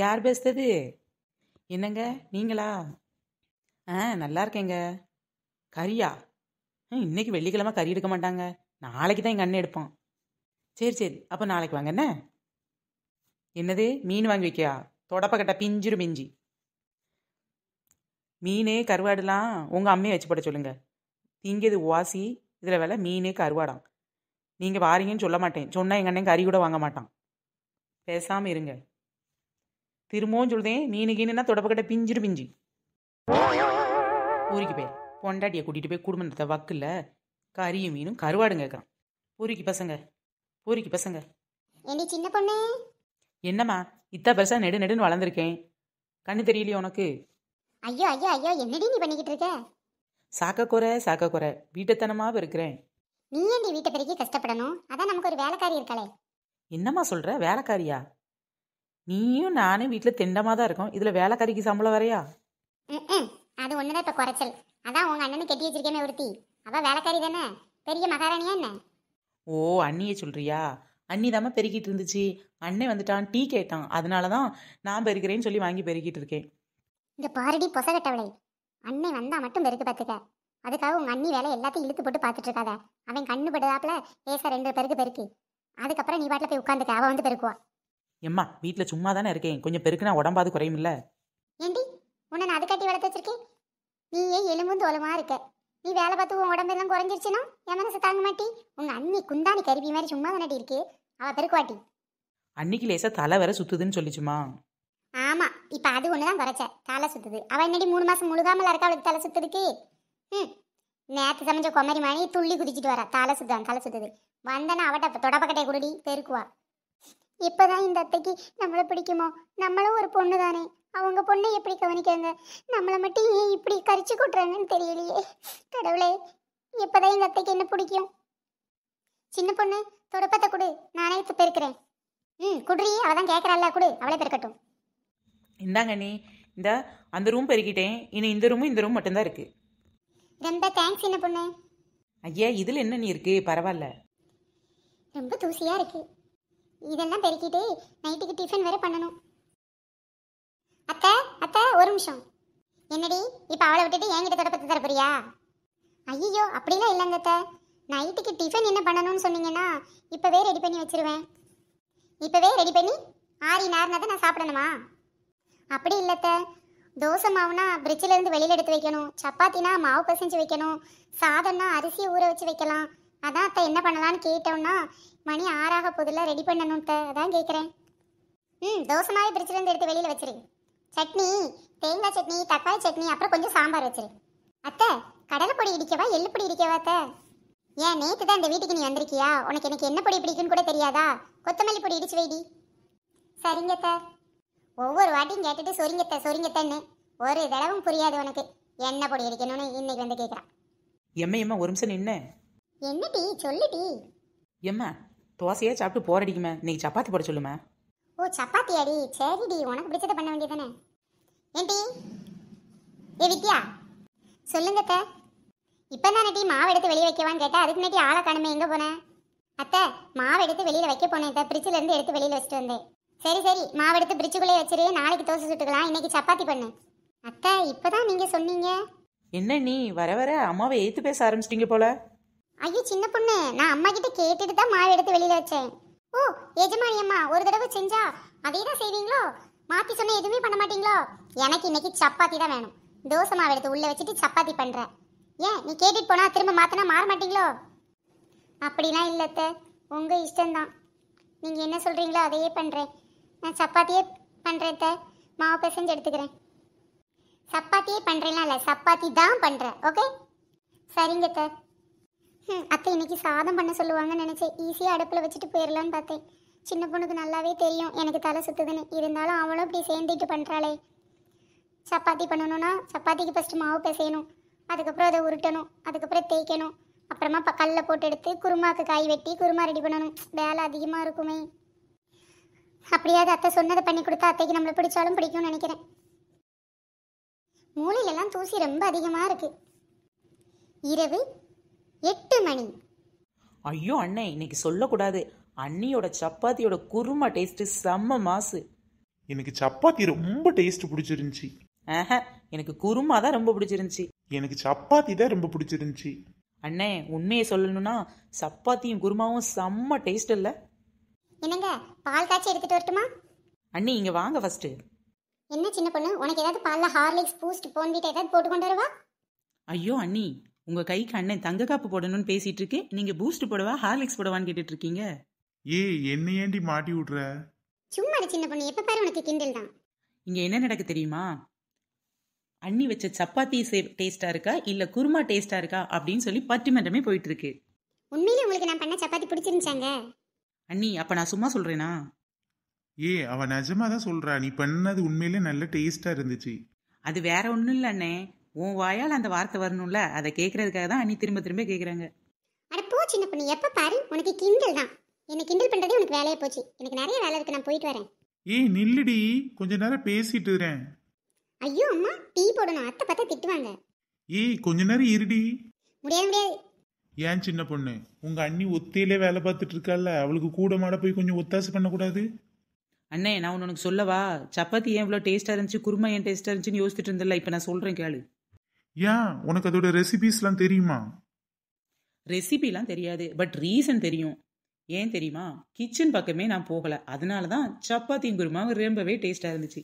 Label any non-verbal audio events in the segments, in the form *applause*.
யார் பேசுறது என்னங்க நீங்களா ஆ நல்லா இருக்கேங்க கறியா இன்னைக்கு வெள்ளிக்கிழமை கறி எடுக்க மாட்டாங்க நாளைக்கு தான் எங்கள் அண்ணன் எடுப்பான் சரி சரி அப்போ நாளைக்கு வாங்க என்ன என்னது மீன் வாங்கி வைக்கியா தொடப்பக்கட்டை பிஞ்சிரு மிஞ்சி மீன் கருவாடுலாம் உங்கள் அம்மையை வச்சு போட சொல்லுங்கள் திங்கியது வாசி இதில் வேலை மீன் கருவாடாம் நீங்கள் வாரீங்கன்னு சொல்ல மாட்டேன் சொன்னால் எங்கள் அண்ணன் கறி கூட வாங்க மாட்டான் பேசாமல் இருங்க திரும்பவும் சொல்தேன் நீனு கீனுன்னா கிட்ட பிஞ்சிரு பிஞ்சி ஊருக்கு போய் பொண்டாட்டியை கூட்டிகிட்டு போய் குடும்பத்தை வக்கில் கறியும் மீனும் கருவாடும் கேட்குறான் பூரிக்கு பசங்க பூரிக்கு பசங்க என்ன சின்ன பொண்ணு என்னம்மா இத்தா பெருசா நெடு நெடுன்னு வளர்ந்துருக்கேன் கண்ணு தெரியலையே உனக்கு ஐயோ ஐயோ ஐயோ என்னடி நீ பண்ணிக்கிட்டு இருக்க சாக்கக்குறை சாக்கக்குறை வீட்டத்தனமா இருக்கிறேன் நீ ஏன் வீட்டை பெருக்கி கஷ்டப்படணும் அதான் நமக்கு ஒரு வேலைக்காரி இருக்காளே என்னம்மா சொல்ற வேலைக்காரியா நீயும் நானும் வீட்டில் திண்டமாக தான் இருக்கோம் இதில் வேலைக்காரிக்கு சம்பளம் வரையா ம் அது ஒன்று தான் இப்போ குறைச்சல் அதான் உங்கள் அண்ணனை கட்டி வச்சிருக்கேன்னு ஒருத்தி அவள் வேலைக்காரி தானே பெரிய மகாராணியா என்ன ஓ அண்ணியை சொல்கிறியா அண்ணி தாம பெருகிட்டு இருந்துச்சு அண்ணன் வந்துட்டான் டீ கேட்டான் அதனால தான் நான் பெருக்கிறேன்னு சொல்லி வாங்கி பெருகிட்டு இருக்கேன் இந்த பாரடி பொசகட்டவளை அண்ணன் வந்தால் மட்டும் பெருக்கு பார்த்துக்க அதுக்காக உங்கள் அண்ணி வேலை எல்லாத்தையும் இழுத்து போட்டு பார்த்துட்டு இருக்காத அவன் கண்ணு படுதாப்புல ஏசா ரெண்டு பெருக்கு பெருக்கு அதுக்கப்புறம் நீ பாட்டில் போய் உட்காந்துக்க அவள் வந்து பெருக்குவா எம்மா வீட்டில் சும்மா தானே இருக்கேன் கொஞ்சம் பெருக்குனா உடம்பாது குறையும் இல்லை ஏண்டி உன்னை நான் அது கட்டி வளர்த்து வச்சிருக்கேன் நீ ஏன் எலும்பும் தோலுமா இருக்க நீ வேலை பார்த்து உன் எல்லாம் குறைஞ்சிருச்சுன்னா என் மனசு தாங்க மாட்டி உங்க அண்ணி குண்டானி கருவி மாதிரி சும்மா தானே இருக்கு அவள் பெருக்குவாட்டி அன்னைக்கு லேசா தலை வர சுத்துதுன்னு சொல்லிச்சுமா ஆமா இப்ப அது ஒண்ணுதான் குறைச்ச தலை சுத்துது அவள் என்னடி மூணு மாசம் முழுகாமல் இருக்க அவளுக்கு தலை சுத்துதுக்கு ம் நேற்று சமைச்ச கொமரி மணி துள்ளி குதிச்சிட்டு வரா தலை சுத்தான் தலை சுத்துது வந்தேன்னா அவட்ட தொடப்பக்கட்டையை குடுடி பெருக்குவா இப்போதான் இந்த அத்தைக்கு நம்மளை பிடிக்குமோ நம்மளும் ஒரு பொண்ணு தானே அவங்க பொண்ணை எப்படி கவனிக்காங்க நம்மளை மட்டும் ஏன் இப்படி கரிச்சு கொட்டுறாங்கன்னு தெரியலையே கடவுளே இப்போதான் எங்கள் அத்தைக்கு என்ன பிடிக்கும் சின்ன பொண்ணு தொடப்பத்தை கொடு நானே பெருக்கிறேன் ம் குடுறி அவள் தான் கேட்குறாள்ல கொடு அவளே பெருக்கட்டும் இந்தாங்க நீ இந்த அந்த ரூம் பெருக்கிட்டேன் இனி இந்த ரூமும் இந்த ரூம் மட்டும்தான் இருக்கு ரொம்ப தேங்க்ஸ் சின்ன பொண்ணு ஐயா இதில் என்ன நீ இருக்கு பரவாயில்ல ரொம்ப தூசியாக இருக்குது இதெல்லாம் பெருக்கிட்டு நைட்டுக்கு டிஃபன் வேற பண்ணணும் அத்தை அத்தை ஒரு நிமிஷம் என்னடி இப்போ அவளை விட்டுட்டு என்கிட்ட தொடப்பத்து தரப்போறியா ஐயோ அப்படிலாம் இல்லைங்க அத்தை நைட்டுக்கு டிஃபன் என்ன பண்ணணும்னு சொன்னீங்கன்னா இப்போவே ரெடி பண்ணி வச்சிருவேன் இப்போவே ரெடி பண்ணி ஆறி நேரம்னா தான் நான் சாப்பிடணுமா அப்படி இல்லைத்த தோசை மாவுனா பிரிட்ஜிலேருந்து வெளியில் எடுத்து வைக்கணும் சப்பாத்தினா மாவு பசைஞ்சு வைக்கணும் சாதம்னா அரிசியை ஊற வச்சு வைக்கலாம் அதான் அத்தை என்ன பண்ணலான்னு கேட்டோம்னா மணி ஆறாக போதில் ரெடி பண்ணணும் அதான் கேட்குறேன் ம் தோசை மாதிரி பிரிச்சுலேருந்து எடுத்து வெளியில் வச்சிரு சட்னி தேங்காய் சட்னி தக்காளி சட்னி அப்புறம் கொஞ்சம் சாம்பார் வச்சிரு அத்தை கடலை பொடி இடிக்கவா எள்ளு பொடி இடிக்கவா அத்தை ஏன் நேற்று தான் இந்த வீட்டுக்கு நீ வந்திருக்கியா உனக்கு எனக்கு என்ன பொடி பிடிக்குன்னு கூட தெரியாதா கொத்தமல்லி பொடி இடிச்சு வைடி சரிங்க அத்தை ஒவ்வொரு வாட்டியும் கேட்டுட்டு சொரிங்கத்த சொரிங்கத்தன்னு ஒரு தடவும் புரியாது உனக்கு என்ன பொடி அடிக்கணும்னு இன்னைக்கு வந்து கேட்குறான் எம்மா ஒரு நிமிஷம் நின்று என்ன டீ சொல்லு டீ எம்மா தோசையே சாப்பிட்டு போர் அடிக்குமே இன்னைக்கு சப்பாத்தி போட சொல்லுமா ஓ சப்பாத்தி அடி சரி உனக்கு பிடிச்சதை பண்ண வேண்டியதானே ஏன் டீ ஏ வித்யா சொல்லுங்க அத்த இப்போ தானே டீ மாவு எடுத்து வெளியே வைக்கவான்னு கேட்டால் அதுக்கு முன்னாடி ஆளை காணுமே எங்கே போனேன் அத்தை மாவு எடுத்து வெளியில் வைக்க போனேன் அத்தை ஃப்ரிட்ஜில் இருந்து எடுத்து வெளியில் வச்சுட்டு வந்தேன் சரி சரி மாவு எடுத்து ஃப்ரிட்ஜுக்குள்ளே வச்சிரு நாளைக்கு தோசை சுட்டுக்கலாம் இன்னைக்கு சப்பாத்தி பண்ணு அத்தை இப்போ தான் நீங்கள் சொன்னீங்க என்ன நீ வர வர அம்மாவை ஏற்று பேச ஆரம்பிச்சிட்டிங்க போல ஐயோ சின்ன பொண்ணு நான் அம்மா கிட்ட கேட்டுட்டு தான் மாவு எடுத்து வெளியில வச்சேன் ஓ எஜமானி அம்மா ஒரு தடவை செஞ்சா அதே தான் செய்வீங்களோ மாத்தி சொன்ன எதுவுமே பண்ண மாட்டீங்களோ எனக்கு இன்னைக்கு சப்பாத்தி தான் வேணும் தோசை மாவு எடுத்து உள்ள வச்சுட்டு சப்பாத்தி பண்றேன் ஏன் நீ கேட்டுட்டு போனா திரும்ப மாத்தினா மாற மாட்டீங்களோ அப்படிலாம் இல்லத்த உங்க இஷ்டம்தான் நீங்க என்ன சொல்றீங்களோ அதையே பண்றேன் நான் சப்பாத்தியே பண்றேன் மாவு பிசைஞ்சு எடுத்துக்கிறேன் சப்பாத்தியே பண்றேன்னா இல்லை சப்பாத்தி தான் பண்றேன் ஓகே சரிங்க சார் அத்தை இன்னைக்கு சாதம் பண்ண சொல்லுவாங்கன்னு நினச்சேன் ஈஸியாக அடுப்பில் வச்சுட்டு போயிடலான்னு பார்த்தேன் சின்ன பொண்ணுக்கு நல்லாவே தெரியும் எனக்கு தலை சுத்துதுன்னு இருந்தாலும் அவளும் இப்படி சேர்ந்துட்டு பண்ணுறாளே சப்பாத்தி பண்ணணும்னா சப்பாத்திக்கு ஃபஸ்ட்டு மாவு பிசையணும் அதுக்கப்புறம் அதை உருட்டணும் அதுக்கப்புறம் தேய்க்கணும் அப்புறமா இப்போ கல்ல போட்டு எடுத்து குருமாவுக்கு காய் வெட்டி குருமா ரெடி பண்ணணும் வேலை அதிகமாக இருக்குமே அப்படியாவது அத்தை சொன்னதை பண்ணி கொடுத்தா அத்தைக்கு நம்மளை பிடிச்சாலும் பிடிக்கும்னு நினைக்கிறேன் மூளையிலெல்லாம் தூசி ரொம்ப அதிகமாக இருக்குது இரவு எட்டு மணி ஐயோ அண்ணே இன்னைக்கு சொல்லக்கூடாது அண்ணியோட சப்பாத்தியோட குருமா டேஸ்ட் செம்ம மாசு எனக்கு சப்பாத்தி ரொம்ப டேஸ்ட் பிடிச்சிருந்துச்சி ஆஹா எனக்கு குருமா தான் ரொம்ப பிடிச்சிருந்துச்சி எனக்கு சப்பாத்தி தான் ரொம்ப பிடிச்சிருந்துச்சி அண்ணே உண்மையை சொல்லணும்னா சப்பாத்தியும் குருமாவும் செம்ம டேஸ்ட் இல்ல என்னங்க பால் காய்ச்சி எடுத்துட்டு வரட்டுமா அண்ணி இங்க வாங்க ஃபர்ஸ்ட் என்ன சின்ன பொண்ணு உனக்கு ஏதாவது பால்ல ஹார்லிக்ஸ் பூஸ்ட் போன்விட்டா ஏதாவது போட்டு கொண்டு வரவா ஐயோ அண்ணி உங்க கைக்கு அண்ணன் தங்க காப்பு போடணும்னு பேசிட்டு இருக்கேன் நீங்க பூஸ்ட் போடவா ஹார்லிக்ஸ் போடவான்னு கேட்டுட்டு இருக்கீங்க ஏய் என்ன ஏண்டி மாட்டி விடுற சும்மா சின்ன பொண்ணு எப்ப பாரு உனக்கு கிண்டல் தான் இங்க என்ன நடக்கு தெரியுமா அண்ணி வச்ச சப்பாத்தி டேஸ்டா இருக்கா இல்ல குருமா டேஸ்டா இருக்கா அப்படின்னு சொல்லி பட்டிமன்றமே போயிட்டு இருக்கு உண்மையிலே உங்களுக்கு நான் பண்ண சப்பாத்தி பிடிச்சிருந்தாங்க அண்ணி அப்ப நான் சும்மா சொல்றேனா ஏ அவ நிஜமா தான் சொல்றா நீ பண்ணது உண்மையிலே நல்ல டேஸ்டா இருந்துச்சு அது வேற ஒண்ணும் இல்ல அண்ணே உன் வாயால் அந்த வார்த்தை வரணும்ல அதை கேட்கறதுக்காக தான் அண்ணி திரும்ப திரும்ப கேட்குறாங்க அட போ சின்ன பொண்ணு எப்போ பாரு உனக்கு கிண்டல் தான் என்ன கிண்டல் பண்ணுறதே உனக்கு வேலையே போச்சு எனக்கு நிறைய வேலை இருக்கு நான் போயிட்டு வரேன் ஏய் நில்லுடி கொஞ்ச நேரம் பேசிட்டு இருக்கேன் ஐயோ அம்மா டீ போடணும் அத்தை பார்த்தா திட்டுவாங்க ஏய் கொஞ்ச நேரம் இருடி முடியாது முடியாது ஏன் சின்ன பொண்ணு உங்க அண்ணி ஒத்தையிலே வேலை பார்த்துட்டு இருக்கால அவளுக்கு கூட மாட போய் கொஞ்சம் ஒத்தாசை பண்ணக்கூடாது அண்ணே நான் உனக்கு சொல்லவா சப்பாத்தி ஏன் இவ்வளோ டேஸ்ட்டாக இருந்துச்சு குருமா ஏன் டேஸ்ட்டாக இருந்துச்சுன்னு யோசிச்சுட்டு இருந்தில்ல இப்போ நான் சொல்கிறேன் கேளு யா உனக்கு அதோட ரெசிபிஸ்லாம் தெரியுமா ரெசிபிலாம் தெரியாது பட் ரீசன் தெரியும் ஏன் தெரியுமா கிச்சன் பக்கமே நான் போகல அதனால தான் சப்பாத்தி குருமாவும் ரொம்பவே டேஸ்டாக இருந்துச்சு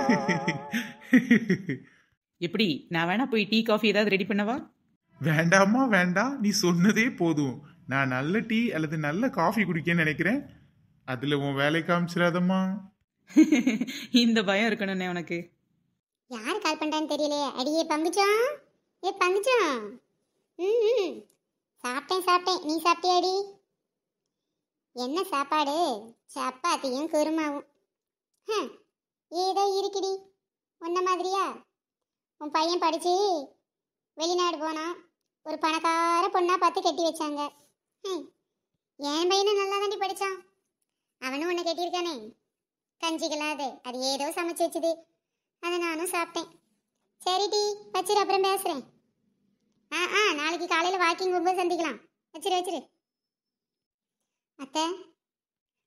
*laughs* எப்படி நான் வேணா போய் டீ காஃபி ஏதாவது ரெடி பண்ணவா வேண்டாமா வேண்டாம் நீ சொன்னதே போதும் நான் நல்ல டீ அல்லது நல்ல காஃபி குடிக்கன்னு நினைக்கிறேன் அதில் உன் வேலை காமிச்சிடாதம்மா *laughs* இந்த பயம் இருக்கணும்னே உனக்கு யார் கால் பண்ணுறான்னு தெரியலையே அடியே பங்குச்சோம் ஏ பங்குச்சோம் ம் சாப்பிட்டேன் சாப்பிட்டேன் நீ சாப்பிட்டியாடி என்ன சாப்பாடு சப்பாத்தியும் குருமாவும் ஏதோ இருக்குடி உன்ன மாதிரியா உன் பையன் படித்து வெளிநாடு போனான் ஒரு பணக்கார பொண்ணாக பார்த்து கட்டி வச்சாங்க என் பையனும் நல்லா தாண்டி படித்தான் அவனும் உன்னை கட்டியிருக்கானே கஞ்சிகளாது அது ஏதோ சமைச்சு வச்சுது அதை நானும் சாப்பிட்டேன் சரி டி வச்சிரு அப்புறம் பேசுகிறேன் ஆ ஆ நாளைக்கு காலையில் வாக்கிங் போகும்போது சந்திக்கலாம் வச்சிரு வச்சிரு அத்தை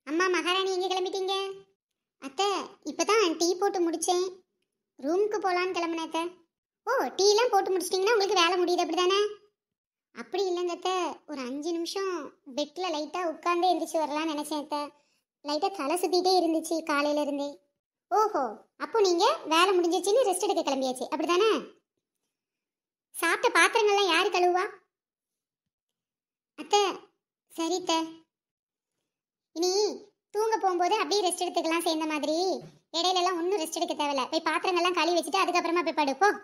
அம்மா மகாராணி எங்கே கிளம்பிட்டீங்க அத்தை இப்போ தான் டீ போட்டு முடித்தேன் ரூமுக்கு போகலான்னு கிளம்புனேன் அத்தை ஓ டீலாம் போட்டு முடிச்சிட்டிங்கன்னா உங்களுக்கு வேலை முடியுது அப்படி தானே அப்படி இல்லைங்க அத்தை ஒரு அஞ்சு நிமிஷம் பெட்டில் லைட்டாக உட்காந்தே எந்திரிச்சு வரலான்னு நினச்சேன் அத்தை லைட்டாக தலை சுற்றிட்டே இருந்துச்சு காலையிலேருந்தே ஓஹோ அப்போ நீங்க வேலை முடிஞ்சிச்சுன்னு ரெஸ்ட் எடுக்க கிளம்பியாச்சு அப்படிதானே சாப்பிட்ட பாத்திரங்கள்லாம் யாரு கழுவுவா அத்தை சரித்த இனி தூங்க போகும்போது அப்படியே ரெஸ்ட் எடுத்துக்கலாம் சேர்ந்த மாதிரி இடையில எல்லாம் ஒன்றும் ரெஸ்ட் எடுக்க தேவையில்ல போய் பாத்திரங்கள்லாம் கழுவி வச்சுட்டு அதுக்கப்புறமா போய் படுப்போம்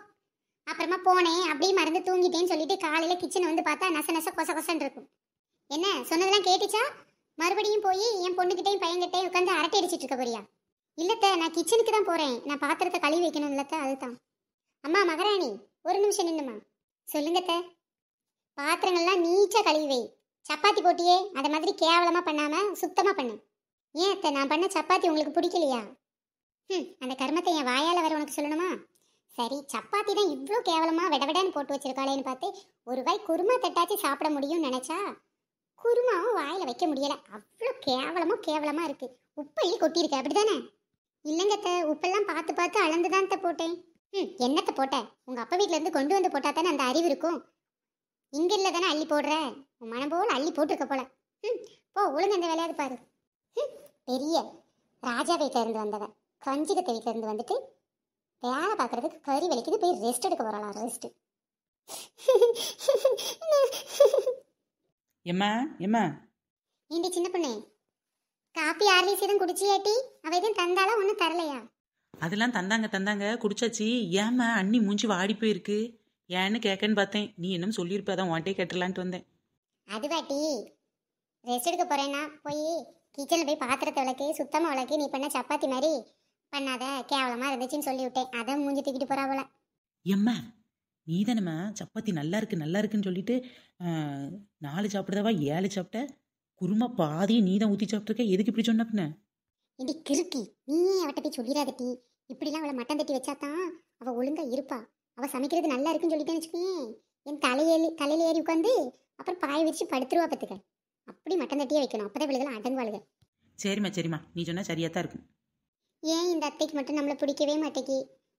அப்புறமா போனேன் அப்படியே மறந்து தூங்கிட்டேன்னு சொல்லிட்டு காலையில கிச்சன் வந்து பார்த்தா நச நச கொச கொசன்னு இருக்கும் என்ன சொன்னதெல்லாம் கேட்டுச்சா மறுபடியும் போய் என் பொண்ணுகிட்டையும் பையன்கிட்டையும் உட்காந்து அரட்டை அடிச்சிட்டு இருக்க போறியா இல்லத்த நான் கிச்சனுக்கு தான் போகிறேன் நான் பாத்திரத்தை கழுவி வைக்கணும் இல்லத்த அதுதான் அம்மா மகாராணி ஒரு நிமிஷம் நின்னுமா சொல்லுங்கத்த பாத்திரங்கள்லாம் நீச்சா கழுவி வை சப்பாத்தி போட்டியே அதை மாதிரி கேவலமாக பண்ணாமல் சுத்தமாக பண்ணு ஏன் அத்தை நான் பண்ண சப்பாத்தி உங்களுக்கு பிடிக்கலையா ம் அந்த கர்மத்தை என் வாயால் வர உனக்கு சொல்லணுமா சரி சப்பாத்தி தான் இவ்வளோ கேவலமாக விடவிடன்னு போட்டு வச்சிருக்காளேன்னு பார்த்து ஒரு வாய் குருமா தட்டாச்சு சாப்பிட முடியும்னு நினச்சா குருமாவும் வாயில் வைக்க முடியலை அவ்வளோ கேவலமும் கேவலமாக இருக்குது உப்பையில் கொட்டியிருக்கு அப்படி தானே இல்லைங்கத்த உப்பெல்லாம் பார்த்து பார்த்து அளந்து தான் போட்டேன் ம் என்னத்தை போட்ட உங்கள் அப்பா வீட்டிலேருந்து கொண்டு வந்து போட்டால் தானே அந்த அறிவு இருக்கும் இங்கே இல்லை தானே அள்ளி போடுற உன் மனம் போல் அள்ளி போட்டிருக்க போல ம் போ ஒழுங்கு அந்த வேலையாவது பாரு ம் பெரிய ராஜா வீட்டிலேருந்து வந்தவன் கஞ்சிகத்தை வீட்டிலேருந்து வந்துட்டு வேலை பார்க்குறதுக்கு கறி வலிக்குது போய் ரெஸ்ட் எடுக்க போகிறாளா ரெஸ்ட்டு எம்மா எம்மா ஏண்டி சின்ன பொண்ணு காப்பி ஆர்லிஸ் எதுவும் குடிச்சியாட்டி அவ எதுவும் தந்தாலும் ஒன்றும் தரலையா அதெல்லாம் தந்தாங்க தந்தாங்க குடிச்சாச்சி ஏம்மா அண்ணி மூஞ்சி வாடி போயிருக்கு ஏன்னு கேட்கன்னு பார்த்தேன் நீ என்ன சொல்லியிருப்ப அதான் உன்ட்டே கேட்டுலான்ட்டு வந்தேன் அதுவாட்டி ரெஸ்ட் எடுக்க போறேன்னா போய் கிச்சனில் போய் பாத்திரத்தை விளக்கி சுத்தமாக விளக்கி நீ பண்ண சப்பாத்தி மாதிரி பண்ணாத கேவலமாக இருந்துச்சுன்னு சொல்லி விட்டேன் அதான் மூஞ்சி தூக்கிட்டு போறா போல எம்மா நீ தானம்மா சப்பாத்தி நல்லா இருக்கு நல்லா இருக்குன்னு சொல்லிட்டு நாலு சாப்பிட்றதவா ஏழு சாப்பிட்ட குருமா பாதி நீ தான் ஊற்றி இருக்க எதுக்கு இப்படி சொன்ன பின்ன கிருக்கி கிறுக்கி நீயே அவட்ட போய் சொல்லிடாதட்டி இப்படிலாம் அவளை மட்டம் தட்டி வச்சா தான் அவள் ஒழுங்கா இருப்பா அவள் சமைக்கிறது நல்லா இருக்குன்னு சொல்லிட்டேன்னு வச்சுக்கேன் என் தலையேறி தலையில ஏறி உட்காந்து அப்புறம் பாய விரிச்சு படுத்துருவா பார்த்துக்க அப்படி மட்டம் தட்டியே வைக்கணும் அப்பதான் விழுதலாம் அடங்குவாளுக சரிம்மா சரிம்மா நீ சொன்னா சரியா தான் இருக்கும் ஏன் இந்த அத்தைக்கு மட்டும் நம்மளை பிடிக்கவே மாட்டேக்கி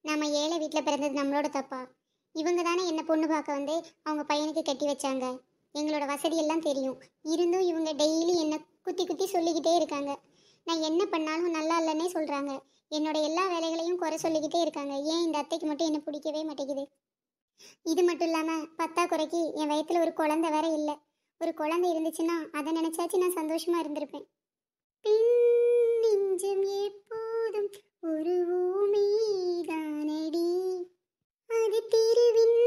நம்ம ஏழை வீட்டில் பிறந்தது நம்மளோட தப்பா இவங்க தானே என்ன பொண்ணு பார்க்க வந்து அவங்க பையனுக்கு கட்டி வச்சாங்க எங்களோட வசதியெல்லாம் தெரியும் இருந்தும் இவங்க டெய்லி என்னை குத்தி குத்தி சொல்லிக்கிட்டே இருக்காங்க நான் என்ன பண்ணாலும் நல்லா இல்லைன்னே சொல்கிறாங்க என்னோட எல்லா வேலைகளையும் குறை சொல்லிக்கிட்டே இருக்காங்க ஏன் இந்த அத்தைக்கு மட்டும் என்னை பிடிக்கவே மாட்டேங்குது இது மட்டும் இல்லாமல் பத்தா குறைக்கு என் வயத்தில் ஒரு குழந்தை வேற இல்லை ஒரு குழந்தை இருந்துச்சுன்னா அதை நினச்சாச்சு நான் சந்தோஷமாக இருந்திருப்பேன் எப்போதும் ஒரு ஊமீதானடி அது திருவின்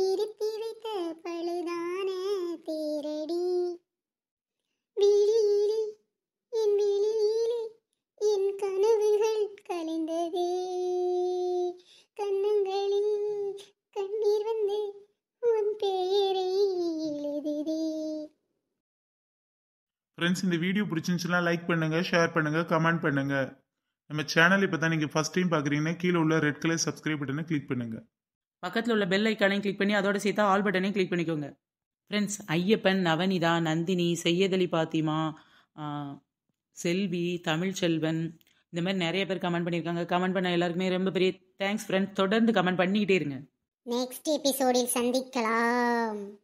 நிறுத்தி வைத்த பழுதான் ஃப்ரெண்ட்ஸ் இந்த வீடியோ பிடிச்சிருந்துச்சுன்னா லைக் பண்ணுங்கள் ஷேர் பண்ணுங்கள் கமெண்ட் பண்ணுங்கள் நம்ம சேனல் இப்போ தான் நீங்கள் ஃபஸ்ட் டைம் பார்க்குறீங்கன்னா கீழே உள்ள ரெட் கலர் சப்ஸ்கிரைப் பட்டனை கிளிக் பண்ணுங்கள் பக்கத்தில் உள்ள பெல் ஐக்கானையும் கிளிக் பண்ணி அதோட சேர்த்து ஆல் பட்டனையும் கிளிக் பண்ணிக்கோங்க ஃப்ரெண்ட்ஸ் ஐயப்பன் நவனிதா நந்தினி செய்யதலி பாத்திமா செல்வி தமிழ் செல்வன் இந்த மாதிரி நிறைய பேர் கமெண்ட் பண்ணியிருக்காங்க கமெண்ட் பண்ண எல்லாருக்குமே ரொம்ப பெரிய தேங்க்ஸ் ஃப்ரெண்ட்ஸ் தொடர்ந்து கமெண்ட் பண்ணிக்கிட்டே இருங்க நெக்ஸ்ட் எபிசோடில் சந்திக்கலாம்